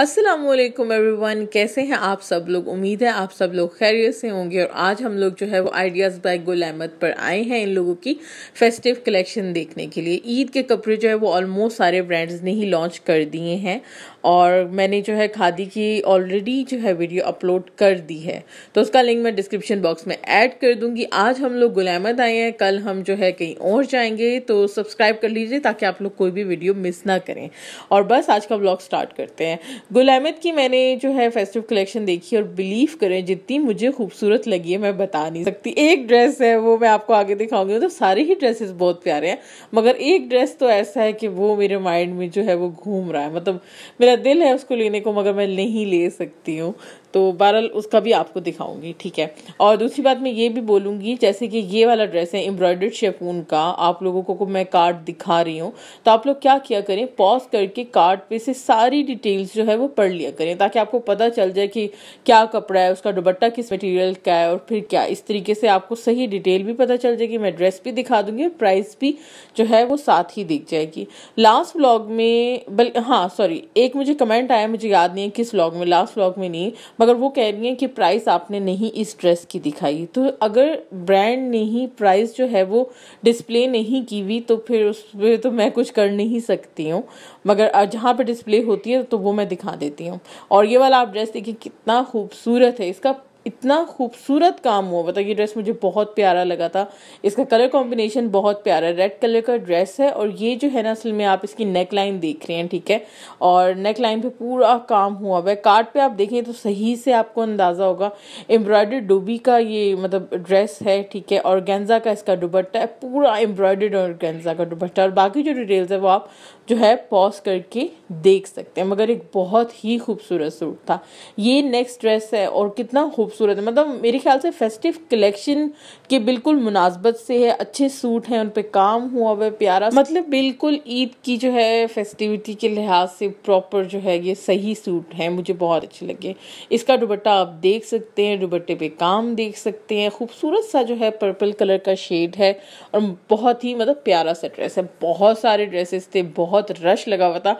Aslam everyone कैसे हैं आप सब लोग उम्मीद है आप सब लोग खैरियत से होंगे और आज हम लोग जो है वो आइडियाज़ बाय गुल अहमद पर आए हैं इन लोगों की फेस्टिव कलेक्शन देखने के लिए ईद के कपड़े जो है वो ऑलमोस्ट सारे ब्रांड्स ने ही लॉन्च कर दिए हैं और मैंने जो है खादी की ऑलरेडी जो है वीडियो अपलोड कर दी है तो उसका लिंक मैं डिस्क्रिप्शन बॉक्स में ऐड कर दूंगी आज हम लोग गुलामत आए हैं कल हम जो है कहीं और जाएंगे तो सब्सक्राइब कर लीजिए ताकि आप लोग कोई भी वीडियो मिस ना करें और बस आज का ब्लॉग स्टार्ट करते हैं गुलामत की मैंने जो है फेस्टिव कलेक्शन देखी और बिलीव करें जितनी मुझे खूबसूरत लगी है मैं बता नहीं सकती एक ड्रेस है वो मैं आपको आगे दिखाऊंगी मतलब तो सारे ही ड्रेसेस बहुत प्यारे हैं मगर एक ड्रेस तो ऐसा है कि वो मेरे माइंड में जो है वो घूम रहा है मतलब मेरा मेरा दिल है उसको लेने को मगर मैं नहीं ले सकती हूँ तो बहरहाल उसका भी आपको दिखाऊंगी ठीक है और दूसरी बात मैं ये भी बोलूंगी जैसे कि ये वाला ड्रेस है एम्ब्रॉयडर्ड शेफून का आप लोगों को मैं कार्ड दिखा रही हूँ तो आप लोग क्या किया करें पॉज करके कार्ड पे से सारी डिटेल्स जो है वो पढ़ लिया करें ताकि आपको पता चल जाए कि क्या कपड़ा है उसका दुबट्टा किस मटेरियल का है और फिर क्या इस तरीके से आपको सही डिटेल भी पता चल जाएगी मैं ड्रेस भी दिखा दूंगी और प्राइस भी जो है वो साथ ही दिख जाएगी लास्ट ब्लॉग में बल हाँ सॉरी एक मुझे कमेंट आया मुझे याद नहीं है किस ब्लॉग में लास्ट ब्लॉग में नहीं मगर वो कह रही हैं कि प्राइस आपने नहीं इस ड्रेस की दिखाई तो अगर ब्रांड ने ही प्राइस जो है वो डिस्प्ले नहीं की हुई तो फिर उस पर तो मैं कुछ कर नहीं सकती हूँ मगर जहाँ पर डिस्प्ले होती है तो वो मैं दिखा देती हूँ और ये वाला आप ड्रेस देखिए कितना खूबसूरत है इसका इतना खूबसूरत काम हुआ बताइए ये ड्रेस मुझे बहुत प्यारा लगा था इसका कलर कॉम्बिनेशन बहुत प्यारा है रेड कलर का ड्रेस है और ये जो है ना असल में आप इसकी नेक लाइन देख रहे हैं ठीक है और नेक लाइन पे पूरा काम हुआ हुआ है कार्ड पे आप देखें तो सही से आपको अंदाज़ा होगा एम्ब्रॉयडर्ड डोबी का ये मतलब ड्रेस है ठीक है और गेंजा का इसका दुबट्टा है पूरा एम्ब्रॉयडर्ड और गेंजा का दुबट्टा और बाकी जो डिटेल्स है वो आप जो है पॉज करके देख सकते हैं मगर एक बहुत ही खूबसूरत सूट था ये नेक्स्ट ड्रेस है और कितना खूबसूरत है मतलब मेरे ख्याल से फेस्टिव कलेक्शन के बिल्कुल मुनासबत से है अच्छे सूट हैं उन पर काम हुआ हुआ प्यारा मतलब बिल्कुल ईद की जो है फेस्टिविटी के लिहाज से प्रॉपर जो है ये सही सूट है मुझे बहुत अच्छे लगे इसका दुबट्टा आप देख सकते हैं दुबट्टे पे काम देख सकते हैं खूबसूरत सा जो है पर्पल कलर का शेड है और बहुत ही मतलब प्यारा सा ड्रेस है बहुत सारे ड्रेसेस थे बहुत बहुत रश लगा हुआ था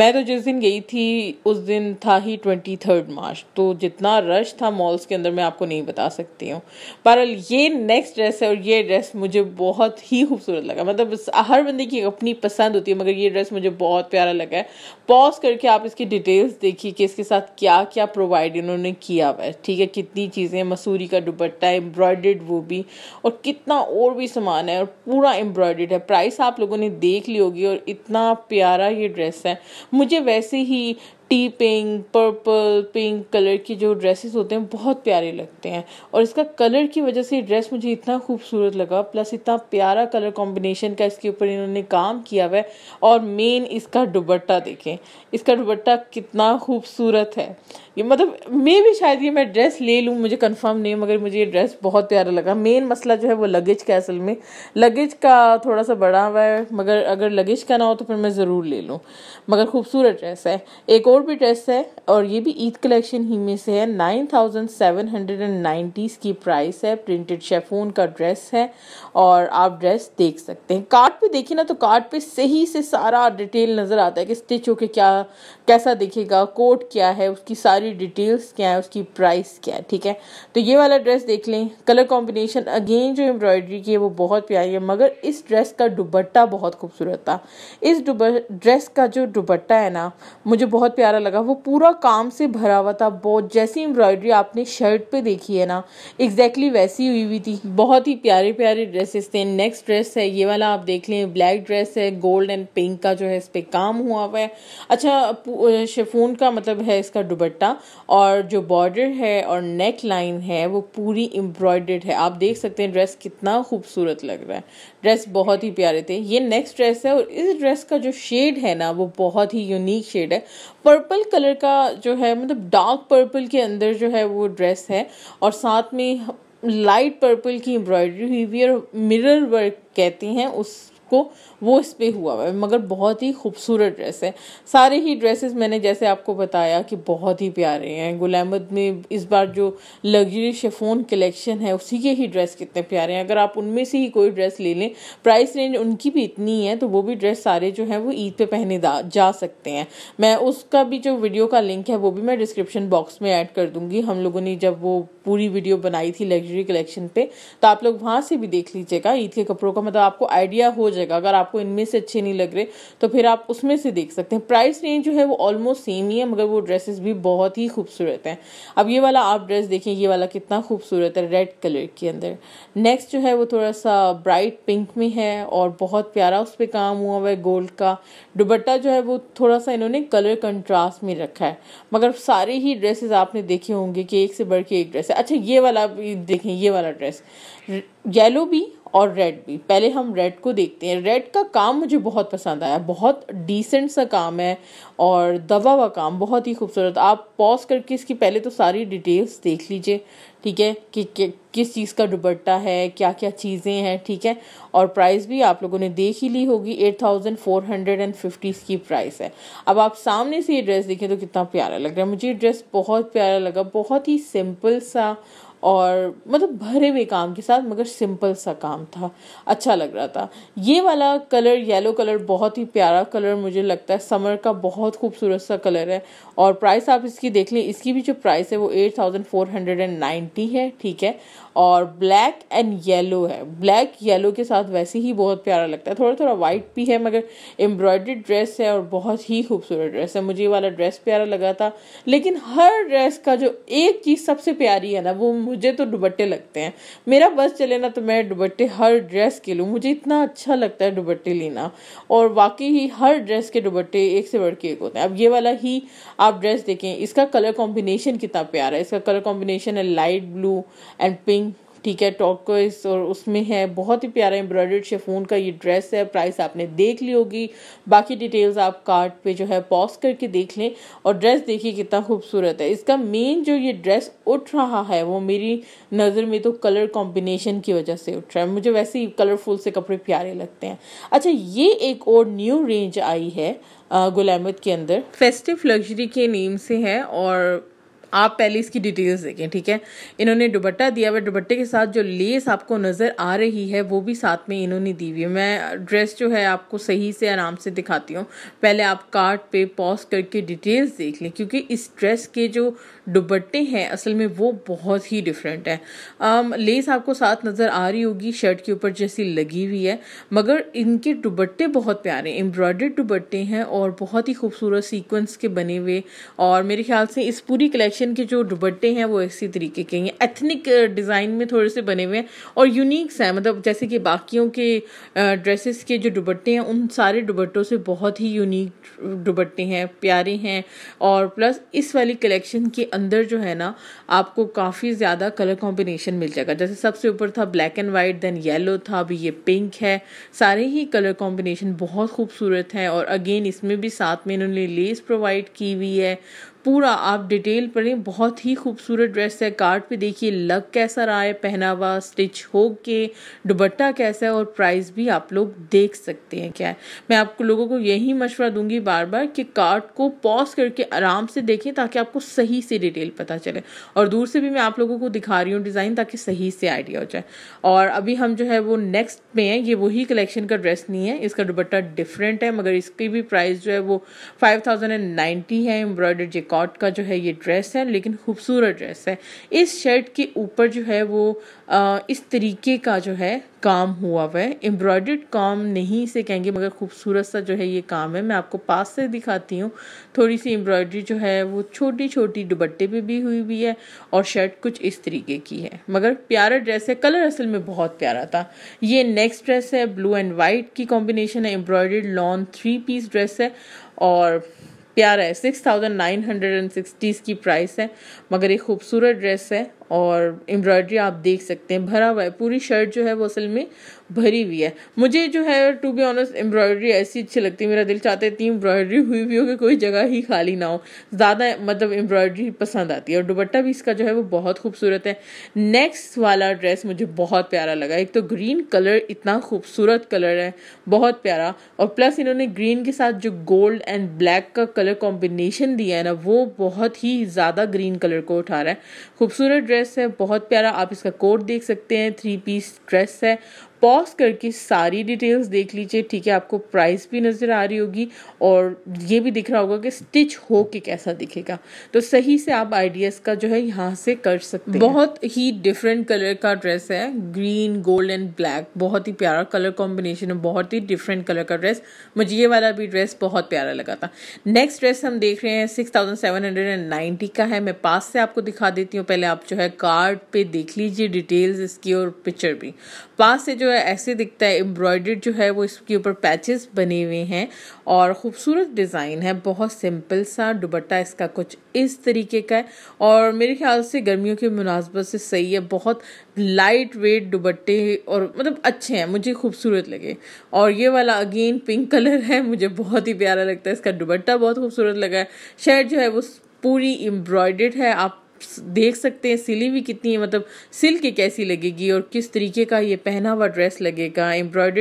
मैं तो जिस दिन गई थी उस दिन था ही ट्वेंटी थर्ड मार्च तो जितना रश था मॉल्स के अंदर मैं आपको नहीं बता सकती हूँ पर ये नेक्स्ट ड्रेस है और ये ड्रेस मुझे बहुत ही खूबसूरत लगा मतलब हर बंदे की अपनी पसंद होती है मगर ये ड्रेस मुझे बहुत प्यारा लगा है पॉज करके आप इसकी डिटेल्स देखिए कि इसके साथ क्या क्या प्रोवाइड इन्होंने किया हुआ है ठीक है कितनी चीज़ें मसूरी का दुपट्टा एम्ब्रॉयड वो भी और कितना और भी सामान है और पूरा एम्ब्रॉयड है प्राइस आप लोगों ने देख ली होगी और इतना प्यारा ये ड्रेस है मुझे वैसे ही टी पिंक पर्पल पिंक कलर की जो ड्रेसेस होते हैं बहुत प्यारे लगते हैं और इसका कलर की वजह से ड्रेस मुझे इतना खूबसूरत लगा प्लस इतना प्यारा कलर कॉम्बिनेशन का इसके ऊपर इन्होंने काम किया हुआ है और मेन इसका दुबट्टा देखें इसका दुबट्टा कितना खूबसूरत है ये मतलब मे भी शायद ये मैं ड्रेस ले लूँ मुझे कन्फर्म नहीं मगर मुझे ये ड्रेस बहुत प्यारा लगा मेन मसला जो है वो लगेज का असल में लगेज का थोड़ा सा बड़ा हुआ है मगर अगर लगेज का ना हो तो फिर मैं ज़रूर ले लूँ मगर खूबसूरत ड्रेस है एक और भी ड्रेस है और ये भी ईद कलेक्शन ही में से है nine thousand seven hundred and nineties की प्राइस है प्रिंटेड शेफोन का ड्रेस है और आप ड्रेस देख सकते हैं कार्ड पे देखिए ना तो कार्ड पे सही से सारा डिटेल नज़र आता है कि स्टिच होके क्या कैसा दिखेगा कोट क्या है उसकी सारी डिटेल्स क्या है उसकी प्राइस क्या है ठीक है तो ये वाला ड्रेस देख लें कलर कॉम्बिनेशन अगेन जो एम्ब्रॉयडरी की है वो बहुत प्यारी है मगर इस ड्रेस का दुबट्टा बहुत खूबसूरत था इस ड्रेस का जो दुबट्टा है ना मुझे बहुत प्यारा लगा वो पूरा काम से भरा हुआ था बहुत जैसी एम्ब्रॉयडरी आपने शर्ट पे देखी है ना एग्जैक्टली exactly वैसी हुई हुई थी बहुत ही प्यारे प्यारे ड्रेसेस थे नेक्स्ट ड्रेस है ये वाला आप देख लें ब्लैक ड्रेस है गोल्ड एंड पिंक का जो है इस पर काम हुआ हुआ है अच्छा शेफून का मतलब है इसका दुबट्टा और जो बॉर्डर है और नेक लाइन है वो पूरी एम्ब्रॉयडर्ड है आप देख सकते हैं ड्रेस कितना खूबसूरत लग रहा है ड्रेस बहुत ही प्यारे थे ये नेक्स्ट ड्रेस है और इस ड्रेस का जो शेड है ना वो बहुत ही यूनिक शेड है पर पर्पल कलर का जो है मतलब डार्क पर्पल के अंदर जो है वो ड्रेस है और साथ में लाइट पर्पल की एम्ब्रॉयडरी हुई हुई है और मिरर वर्क कहती हैं उस को वो इस पर हुआ है मगर बहुत ही खूबसूरत ड्रेस है सारे ही ड्रेसेस मैंने जैसे आपको बताया कि बहुत ही प्यारे हैं गुलामद में इस बार जो लग्जरी शेफोन कलेक्शन है उसी के ही ड्रेस कितने प्यारे हैं अगर आप उनमें से ही कोई ड्रेस ले लें प्राइस रेंज उनकी भी इतनी है तो वो भी ड्रेस सारे जो हैं वो ईद पे पहने जा सकते हैं मैं उसका भी जो वीडियो का लिंक है वो भी मैं डिस्क्रिप्शन बॉक्स में ऐड कर दूंगी हम लोगों ने जब वो पूरी वीडियो बनाई थी लग्जरी कलेक्शन पे तो आप लोग वहाँ से भी देख लीजिएगा ईद के कपड़ों का मतलब आपको आइडिया हो जाएगा जाएगा अगर आपको इनमें से अच्छे नहीं लग रहे तो फिर आप उसमें से देख सकते हैं प्राइस रेंज जो है वो ऑलमोस्ट सेम ही है मगर वो ड्रेसेस भी बहुत ही खूबसूरत हैं अब ये वाला आप ड्रेस देखें ये वाला कितना खूबसूरत है रेड कलर के अंदर नेक्स्ट जो है वो थोड़ा सा ब्राइट पिंक में है और बहुत प्यारा उस पर काम हुआ हुआ है गोल्ड का दुबट्टा जो है वो थोड़ा सा इन्होंने कलर कंट्रास्ट में रखा है मगर सारे ही ड्रेसेस आपने देखे होंगे कि एक से बढ़ के एक ड्रेस है अच्छा ये वाला देखें ये वाला ड्रेस येलो भी और रेड भी पहले हम रेड को देखते हैं रेड का काम मुझे बहुत पसंद आया बहुत डिसेंट सा काम है और दवा हुआ काम बहुत ही खूबसूरत आप पॉज करके इसकी पहले तो सारी डिटेल्स देख लीजिए ठीक है कि, कि किस चीज़ का दुबट्टा है क्या क्या चीज़ें हैं ठीक है और प्राइस भी आप लोगों ने देख ही ली होगी eight thousand four hundred and fifty इसकी प्राइस है अब आप सामने से ये ड्रेस देखें तो कितना प्यारा लग रहा है मुझे ये ड्रेस बहुत प्यारा लगा बहुत ही सिंपल सा और मतलब भरे हुए काम के साथ मगर सिंपल सा काम था अच्छा लग रहा था ये वाला कलर येलो कलर बहुत ही प्यारा कलर मुझे लगता है समर का बहुत खूबसूरत सा कलर है और प्राइस आप इसकी देख लें इसकी भी जो प्राइस है वो eight thousand four hundred and ninety है ठीक है और ब्लैक एंड येलो है ब्लैक येलो के साथ वैसे ही बहुत प्यारा लगता है थोड़ा थोड़ा वाइट भी है मगर एम्ब्रॉयड्री ड्रेस है और बहुत ही खूबसूरत ड्रेस है मुझे ये वाला ड्रेस प्यारा लगा था लेकिन हर ड्रेस का जो एक चीज़ सबसे प्यारी है ना वो मुझे तो दुबट्टे लगते हैं मेरा बस चले ना तो मैं दुबट्टे हर ड्रेस के लूँ मुझे इतना अच्छा लगता है दुबट्टे लेना और वाकई ही हर ड्रेस के दुबट्टे एक से बढ़ के एक होते हैं अब ये वाला ही आप ड्रेस देखें इसका कलर कॉम्बिनेशन कितना प्यारा है इसका कलर कॉम्बिनेशन है लाइट ब्लू एंड पिंक ठीक है टॉकोइस और उसमें है बहुत ही प्यारा एम्ब्रॉयडर्ड शेफोन का ये ड्रेस है प्राइस आपने देख ली होगी बाकी डिटेल्स आप कार्ड पे जो है पॉज करके देख लें और ड्रेस देखिए कितना खूबसूरत है इसका मेन जो ये ड्रेस उठ रहा है वो मेरी नज़र में तो कलर कॉम्बिनेशन की वजह से उठ रहा है मुझे वैसे ही कलरफुल से कपड़े प्यारे लगते हैं अच्छा ये एक और न्यू रेंज आई है गुलामद के अंदर फेस्टिव लग्जरी के नेम से है और आप पहले इसकी डिटेल्स देखें ठीक है इन्होंने दुबट्टा दिया हुआ दुबट्टे के साथ जो लेस आपको नज़र आ रही है वो भी साथ में इन्होंने दी हुई है मैं ड्रेस जो है आपको सही से आराम से दिखाती हूँ पहले आप कार्ड पे पॉज करके डिटेल्स देख लें क्योंकि इस ड्रेस के जो दुबट्टे हैं असल में वो बहुत ही डिफरेंट है आम, लेस आपको साथ नज़र आ रही होगी शर्ट के ऊपर जैसी लगी हुई है मगर इनके दुबट्टे बहुत प्यारे एम्ब्रॉयडर्ड दुबट्टे हैं और बहुत ही खूबसूरत सीक्वेंस के बने हुए और मेरे ख्याल से इस पूरी कलेक्शन किचन के जो दुबट्टे हैं वो इसी तरीके के हैं एथनिक डिज़ाइन uh, में थोड़े से बने हुए हैं और यूनिक्स हैं मतलब जैसे कि बाकियों के ड्रेसेस uh, के जो दुबट्टे हैं उन सारे दुबट्टों से बहुत ही यूनिक uh, दुबट्टे हैं प्यारे हैं और प्लस इस वाली कलेक्शन के अंदर जो है ना आपको काफ़ी ज़्यादा कलर कॉम्बिनेशन मिल जाएगा जैसे सबसे ऊपर था black and white then yellow था अभी ये पिंक है सारे ही कलर कॉम्बिनेशन बहुत खूबसूरत हैं और अगेन इसमें भी साथ में इन्होंने लेस प्रोवाइड की हुई है पूरा आप डिटेल पढ़ें बहुत ही खूबसूरत ड्रेस है कार्ड पे देखिए लग कैसा रहा है पहनावा स्टिच हो के दुबट्टा कैसा है और प्राइस भी आप लोग देख सकते हैं क्या है मैं आप लोगों को यही मशवरा दूंगी बार बार कि कार्ड को पॉज करके आराम से देखें ताकि आपको सही से डिटेल पता चले और दूर से भी मैं आप लोगों को दिखा रही हूँ डिज़ाइन ताकि सही से आइडिया हो जाए और अभी हम जो है वो नेक्स्ट में है ये वही कलेक्शन का ड्रेस नहीं है इसका दुबट्टा डिफरेंट है मगर इसकी भी प्राइस जो है वो फाइव है एम्ब्रॉयडर जे कॉट का जो है ये ड्रेस है लेकिन खूबसूरत ड्रेस है इस शर्ट के ऊपर जो है वो आ, इस तरीके का जो है काम हुआ हुआ है एम्ब्रॉयड काम नहीं इसे कहेंगे मगर खूबसूरत सा जो है ये काम है मैं आपको पास से दिखाती हूँ थोड़ी सी एम्ब्रॉयडरी जो है वो छोटी छोटी दुबट्टे पे भी हुई हुई है और शर्ट कुछ इस तरीके की है मगर प्यारा ड्रेस है कलर असल में बहुत प्यारा था ये नेक्स्ट ड्रेस है ब्लू एंड वाइट की कॉम्बिनेशन है embroidered long three piece dress है और प्यारा है six thousand nine hundred and sixties की प्राइस है मगर ये खूबसूरत ड्रेस है और एम्ब्रॉयडरी आप देख सकते हैं भरा हुआ है पूरी शर्ट जो है वो असल में भरी हुई है मुझे जो है टू बी ऑनेस्ट एम्ब्रॉयडरी ऐसी अच्छी लगती है मेरा दिल चाहता है इतनी एम्ब्रॉयडरी हुई भी हो कि कोई जगह ही खाली ना हो ज़्यादा मतलब एम्ब्रॉयडरी पसंद आती है और दुपट्टा भी इसका जो है वो बहुत खूबसूरत है नेक्स्ट वाला ड्रेस मुझे बहुत प्यारा लगा एक तो ग्रीन कलर इतना खूबसूरत कलर है बहुत प्यारा और प्लस इन्होंने ग्रीन के साथ जो गोल्ड एंड ब्लैक का कलर कॉम्बिनेशन दिया है ना वो बहुत ही ज़्यादा ग्रीन कलर को उठा रहा है खूबसूरत ड्रेस है बहुत प्यारा आप इसका कोड देख सकते हैं थ्री पीस ड्रेस है पॉज करके सारी डिटेल्स देख लीजिए ठीक है आपको प्राइस भी नज़र आ रही होगी और ये भी दिख रहा होगा कि स्टिच हो के कैसा दिखेगा तो सही से आप आइडियाज़ का जो है यहाँ से कर सकते बहुत ही डिफरेंट कलर का ड्रेस है ग्रीन गोल्ड एंड ब्लैक बहुत ही प्यारा कलर कॉम्बिनेशन है बहुत ही डिफरेंट कलर का ड्रेस मुझे ये वाला भी ड्रेस बहुत प्यारा लगा था नेक्स्ट ड्रेस हम देख रहे हैं six thousand seven hundred and का है मैं पास से आपको दिखा देती हूँ पहले आप जो है कार्ड पे देख लीजिए डिटेल्स इसकी और पिक्चर भी पास से जो है पूरा ऐसे दिखता है एम्ब्रॉयडर्ड जो है वो इसके ऊपर पैचेस बने हुए हैं और ख़ूबसूरत डिज़ाइन है बहुत सिंपल सा दुबट्टा इसका कुछ इस तरीके का है और मेरे ख्याल से गर्मियों के मुनासबत से सही है बहुत लाइट वेट दुबट्टे और मतलब अच्छे हैं मुझे खूबसूरत लगे और ये वाला अगेन पिंक कलर है मुझे बहुत ही प्यारा लगता है इसका दुबट्टा बहुत खूबसूरत लगा है शर्ट जो है वो पूरी एम्ब्रॉयडर्ड है आप देख सकते हैं सिली भी कितनी है मतलब सिल के कैसी लगेगी और किस तरीके का ये पहना हुआ ड्रेस लगेगा एम्ब्रॉयड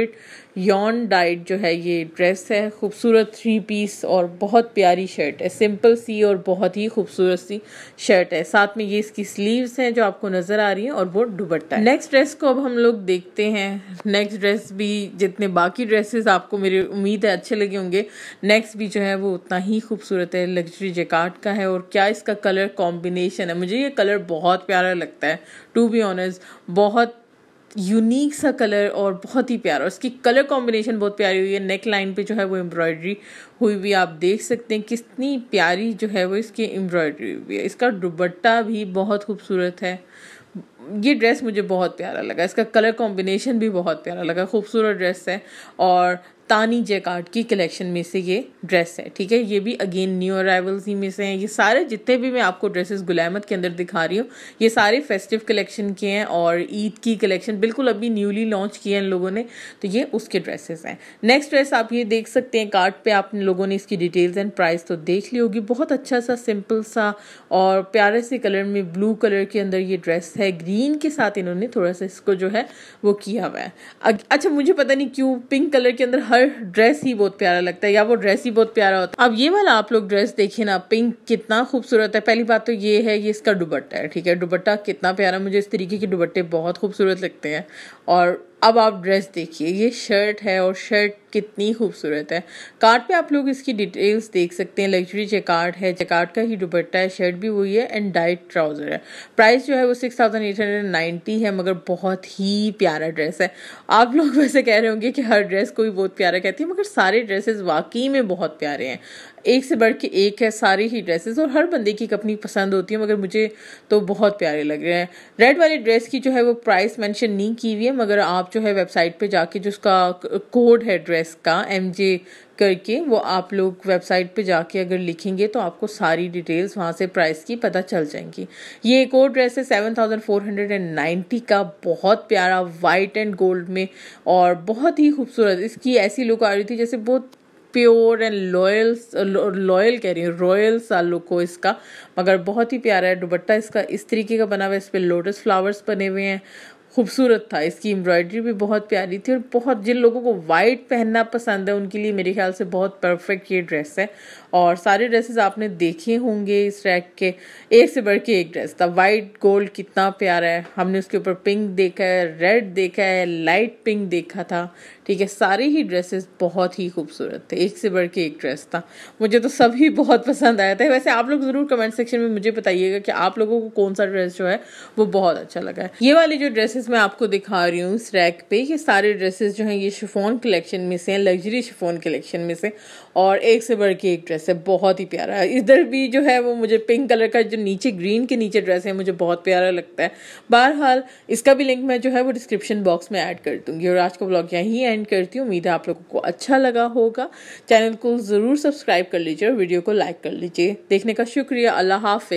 यॉन डाइट जो है ये ड्रेस है खूबसूरत थ्री पीस और बहुत प्यारी शर्ट है सिंपल सी और बहुत ही खूबसूरत सी शर्ट है साथ में ये इसकी स्लीव्स हैं जो आपको नज़र आ रही हैं और वो दुबट्टा है नेक्स्ट ड्रेस को अब हम लोग देखते हैं नेक्स्ट ड्रेस भी जितने बाकी ड्रेसेस आपको मेरी उम्मीद है अच्छे लगे होंगे नेक्स्ट भी जो है वो उतना ही खूबसूरत है लग्जरी जैकाट का है और क्या इसका कलर कॉम्बिनेशन है मुझे ये कलर बहुत प्यारा लगता है टू बी ऑनेस्ट बहुत यूनिक सा कलर और बहुत ही प्यारा उसकी कलर कॉम्बिनेशन बहुत प्यारी हुई है नेक लाइन पे जो है वो एम्ब्रॉयडरी हुई हुई आप देख सकते हैं कितनी प्यारी जो है वो इसकी एम्ब्रॉयडरी हुई है इसका दुबट्टा भी बहुत खूबसूरत है ये ड्रेस मुझे बहुत प्यारा लगा इसका कलर कॉम्बिनेशन भी बहुत प्यारा लगा खूबसूरत ड्रेस है और तानी जैकार्ड की कलेक्शन में से ये ड्रेस है ठीक है ये भी अगेन न्यू अराइवल्स ही में से हैं ये सारे जितने भी मैं आपको ड्रेसेस गुलामत के अंदर दिखा रही हूँ ये सारे फेस्टिव कलेक्शन के हैं और ईद की कलेक्शन बिल्कुल अभी न्यूली लॉन्च किए हैं इन लोगों ने तो ये उसके ड्रेसेस हैं नेक्स्ट ड्रेस आप ये देख सकते हैं कार्ड पर आप लोगों ने इसकी डिटेल्स एंड प्राइस तो देख ली होगी बहुत अच्छा सा सिंपल सा और प्यारे से कलर में ब्लू कलर के अंदर ये ड्रेस है ग्रीन के साथ इन्होंने थोड़ा सा इसको जो है वो किया हुआ है अच्छा मुझे पता नहीं क्यों पिंक कलर के अंदर हर पर ड्रेस ही बहुत प्यारा लगता है या वो ड्रेस ही बहुत प्यारा होता है अब ये वाला आप लोग ड्रेस देखिए ना पिंक कितना खूबसूरत है पहली बात तो ये है ये इसका दुबट्टा है ठीक है दुबट्टा कितना प्यारा मुझे इस तरीके के दुबट्टे बहुत खूबसूरत लगते हैं और अब आप ड्रेस देखिए ये शर्ट है और शर्ट कितनी खूबसूरत है कार्ड पे आप लोग इसकी डिटेल्स देख सकते हैं लग्जरी जेकार्ड है जेकार्ड का ही दुपट्टा है शर्ट भी वही है एंड डाइट ट्राउज़र है प्राइस जो है वो six thousand eight hundred ninety है मगर बहुत ही प्यारा ड्रेस है आप लोग वैसे कह रहे होंगे कि हर ड्रेस कोई बहुत प्यारा कहती है मगर सारे ड्रेसेस वाकई में बहुत प्यारे हैं एक से बढ़ के एक है सारे ही ड्रेसेस और हर बंदे की एक अपनी पसंद होती है मगर मुझे तो बहुत प्यारे लग रहे हैं रेड वाले ड्रेस की जो है वो प्राइस मेंशन नहीं की हुई है मगर आप जो है वेबसाइट पे जाके जो उसका कोड है ड्रेस का एम जे करके वो आप लोग वेबसाइट पे जाके अगर लिखेंगे तो आपको सारी डिटेल्स वहाँ से प्राइस की पता चल जाएंगी ये एक और ड्रेस है seven thousand four hundred and ninety का बहुत प्यारा वाइट एंड गोल्ड में और बहुत ही खूबसूरत इसकी ऐसी लुक आ रही थी जैसे बहुत प्योर एंड लॉयल लॉयल कह रही हूँ रॉयल सा लुक हो इसका मगर बहुत ही प्यारा है दुबट्टा इसका इस तरीके का बना हुआ है इस पर लोटस फ्लावर्स बने हुए हैं खूबसूरत था इसकी एम्ब्रॉयडरी भी बहुत प्यारी थी और बहुत जिन लोगों को वाइट पहनना पसंद है उनके लिए मेरे ख्याल से बहुत परफेक्ट ये ड्रेस है और सारे ड्रेसेस आपने देखे होंगे इस रैक के एक से बढ़ के एक ड्रेस था वाइट गोल्ड कितना प्यारा है हमने उसके ऊपर पिंक देखा है रेड देखा है लाइट पिंक देखा था ठीक है सारे ही ड्रेसेस बहुत ही खूबसूरत थे एक से बढ़ के एक ड्रेस था मुझे तो सभी बहुत पसंद आया था वैसे आप लोग ज़रूर कमेंट सेक्शन में मुझे बताइएगा कि आप लोगों को कौन सा ड्रेस जो है वो बहुत अच्छा लगा है ये वाली जो ड्रेसेस ड्रेसेस मैं आपको दिखा रही हूँ इस रैक पे ये सारे ड्रेसेस जो हैं ये शिफोन कलेक्शन में से हैं लग्जरी शिफोन कलेक्शन में से और एक से बढ़ के एक ड्रेस है बहुत ही प्यारा है इधर भी जो है वो मुझे पिंक कलर का जो नीचे ग्रीन के नीचे ड्रेस है मुझे बहुत प्यारा लगता है बहरहाल इसका भी लिंक मैं जो है वो डिस्क्रिप्शन बॉक्स में ऐड कर दूँगी और आज का ब्लॉग यहीं एंड करती हूँ उम्मीद है आप लोगों को अच्छा लगा होगा चैनल को ज़रूर सब्सक्राइब कर लीजिए और वीडियो को लाइक कर लीजिए देखने का शुक्रिया अल्लाह हाफि